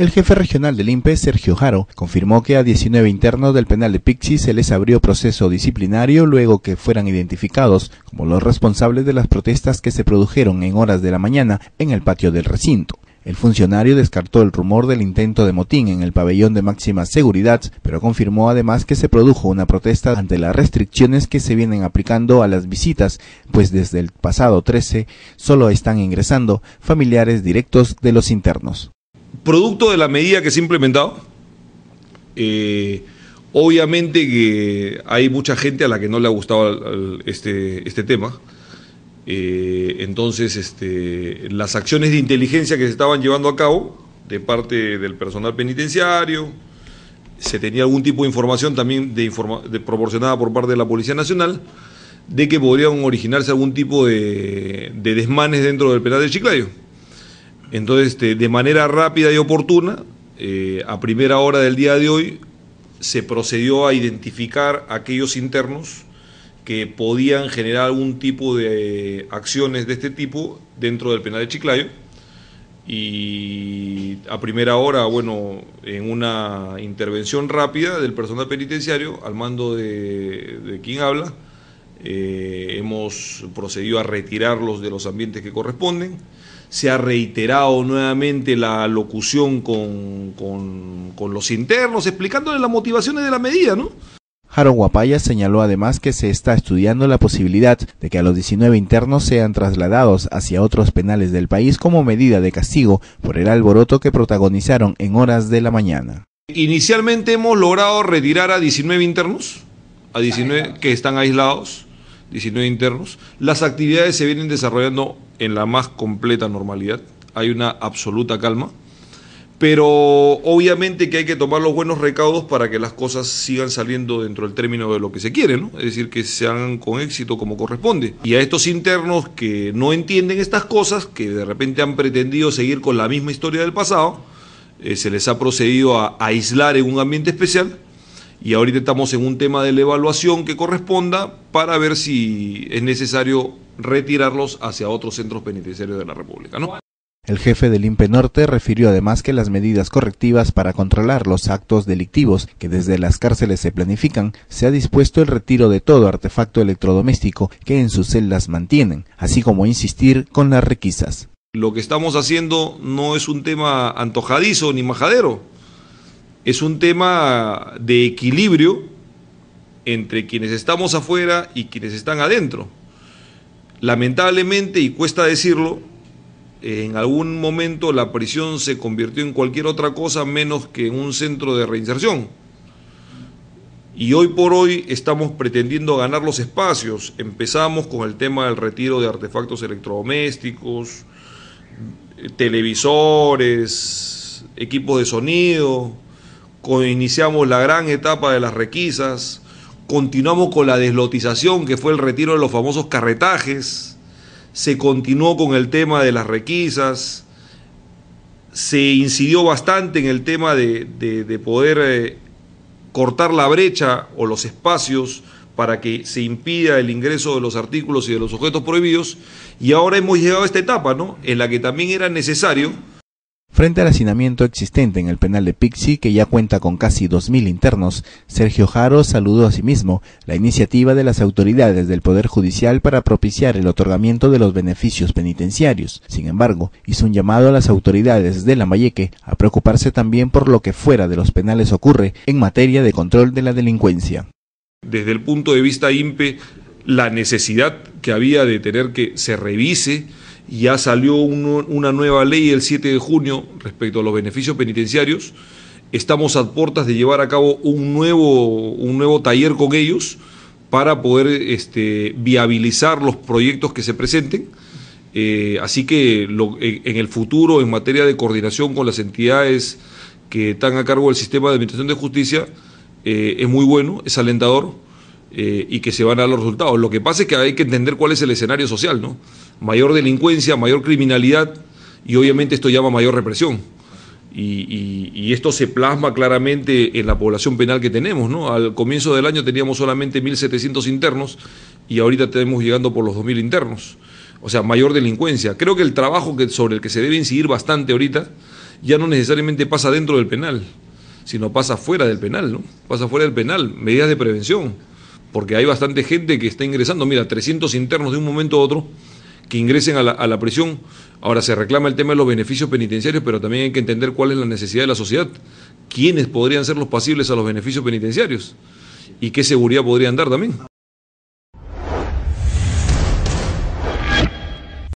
El jefe regional del INPE, Sergio Jaro, confirmó que a 19 internos del penal de Pixi se les abrió proceso disciplinario luego que fueran identificados como los responsables de las protestas que se produjeron en horas de la mañana en el patio del recinto. El funcionario descartó el rumor del intento de motín en el pabellón de máxima seguridad, pero confirmó además que se produjo una protesta ante las restricciones que se vienen aplicando a las visitas, pues desde el pasado 13 solo están ingresando familiares directos de los internos producto de la medida que se ha implementado, eh, obviamente que hay mucha gente a la que no le ha gustado este, este tema. Eh, entonces, este, las acciones de inteligencia que se estaban llevando a cabo de parte del personal penitenciario, se tenía algún tipo de información también de informa proporcionada por parte de la Policía Nacional de que podrían originarse algún tipo de, de desmanes dentro del penal de Chiclayo. Entonces, este, de manera rápida y oportuna, eh, a primera hora del día de hoy, se procedió a identificar aquellos internos que podían generar algún tipo de acciones de este tipo dentro del penal de Chiclayo. Y a primera hora, bueno, en una intervención rápida del personal penitenciario, al mando de, quien habla, eh, hemos procedido a retirarlos de los ambientes que corresponden se ha reiterado nuevamente la locución con, los internos, explicándoles las motivaciones de la medida, ¿no? Jaron Guapaya señaló además que se está estudiando la posibilidad de que a los 19 internos sean trasladados hacia otros penales del país como medida de castigo por el alboroto que protagonizaron en horas de la mañana. Inicialmente hemos logrado retirar a 19 internos, a 19 que están aislados 19 internos. Las actividades se vienen desarrollando en la más completa normalidad, hay una absoluta calma, pero obviamente que hay que tomar los buenos recaudos para que las cosas sigan saliendo dentro del término de lo que se quiere, ¿no? es decir, que se hagan con éxito como corresponde. Y a estos internos que no entienden estas cosas, que de repente han pretendido seguir con la misma historia del pasado, eh, se les ha procedido a aislar en un ambiente especial y ahorita estamos en un tema de la evaluación que corresponda para ver si es necesario retirarlos hacia otros centros penitenciarios de la República. ¿no? El jefe del INPE Norte refirió además que las medidas correctivas para controlar los actos delictivos que desde las cárceles se planifican, se ha dispuesto el retiro de todo artefacto electrodoméstico que en sus celdas mantienen, así como insistir con las requisas. Lo que estamos haciendo no es un tema antojadizo ni majadero, es un tema de equilibrio entre quienes estamos afuera y quienes están adentro. Lamentablemente, y cuesta decirlo, en algún momento la prisión se convirtió en cualquier otra cosa menos que en un centro de reinserción. Y hoy por hoy estamos pretendiendo ganar los espacios. Empezamos con el tema del retiro de artefactos electrodomésticos, televisores, equipos de sonido, iniciamos la gran etapa de las requisas, continuamos con la deslotización, que fue el retiro de los famosos carretajes, se continuó con el tema de las requisas, se incidió bastante en el tema de, poder eh, cortar la brecha o los espacios para que se impida el ingreso de los artículos y de los objetos prohibidos, y ahora hemos llegado a esta etapa, ¿no? En la que también era necesario Frente al hacinamiento existente en el penal de Pixi, que ya cuenta con casi 2.000 internos, Sergio Jaro saludó asimismo la iniciativa de las autoridades del Poder Judicial para propiciar el otorgamiento de los beneficios penitenciarios. Sin embargo, hizo un llamado a las autoridades de la Mayeque a preocuparse también por lo que fuera de los penales ocurre en materia de control de la delincuencia. Desde el punto de vista IMPE, la necesidad que había de tener que se revise ya salió una nueva ley el 7 de junio respecto a los beneficios penitenciarios. Estamos a puertas de llevar a cabo un nuevo, un nuevo taller con ellos para poder este, viabilizar los proyectos que se presenten. Eh, así que en el futuro, en materia de coordinación con las entidades que están a cargo del sistema de administración de justicia, eh, es muy bueno, es alentador eh, y que se van a dar los resultados. Lo que pasa es que hay que entender cuál es el escenario social, ¿no? mayor delincuencia, mayor criminalidad y obviamente esto llama mayor represión. Y, esto se plasma claramente en la población penal que tenemos. ¿no? Al comienzo del año teníamos solamente 1.700 internos y ahorita tenemos llegando por los 2.000 internos. O sea, mayor delincuencia. Creo que el trabajo que, sobre el que se debe incidir bastante ahorita ya no necesariamente pasa dentro del penal, sino pasa fuera del penal, ¿no? Pasa fuera del penal, medidas de prevención, porque hay bastante gente que está ingresando. Mira, 300 internos de un momento a otro que ingresen a la, a la prisión. Ahora se reclama el tema de los beneficios penitenciarios, pero también hay que entender cuál es la necesidad de la sociedad, quiénes podrían ser los pasibles a los beneficios penitenciarios y qué seguridad podrían dar también.